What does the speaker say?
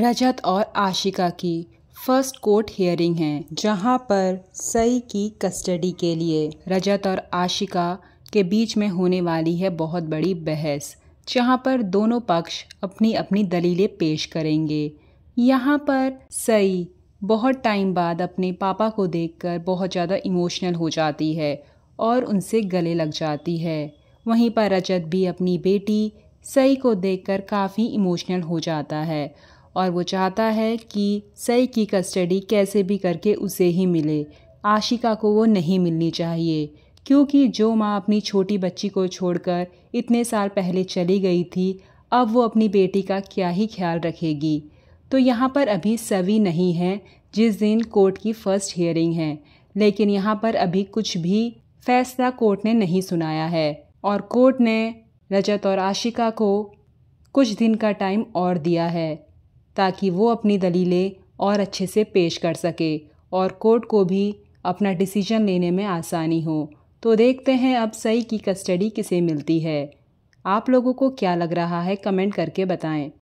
रजत और आशिका की first court hearing है जहां पर सई की कस्टडी के लिए रजत और आशिका के बीच में होने वाली है बहुत बड़ी बहस जहां पर दोनों पक्ष अपनी अपनी दलीलें पेश करेंगे यहाँ पर सई बहुत टाइम बाद अपने पापा को देखकर बहुत ज़्यादा इमोशनल हो जाती है और उनसे गले लग जाती है वहीं पर रजत भी अपनी बेटी सई को देखकर काफ़ी इमोशनल हो जाता है और वो चाहता है कि सई की कस्टडी कैसे भी करके उसे ही मिले आशिका को वो नहीं मिलनी चाहिए क्योंकि जो माँ अपनी छोटी बच्ची को छोड़कर इतने साल पहले चली गई थी अब वो अपनी बेटी का क्या ही ख्याल रखेगी तो यहाँ पर अभी सवी नहीं है जिस दिन कोर्ट की फ़र्स्ट हियरिंग है लेकिन यहाँ पर अभी कुछ भी फैसला कोर्ट ने नहीं सुनाया है और कोर्ट ने रजत और आशिका को कुछ दिन का टाइम और दिया है ताकि वो अपनी दलीलें और अच्छे से पेश कर सके और कोर्ट को भी अपना डिसीजन लेने में आसानी हो तो देखते हैं अब सई की कस्टडी किसे मिलती है आप लोगों को क्या लग रहा है कमेंट करके बताएं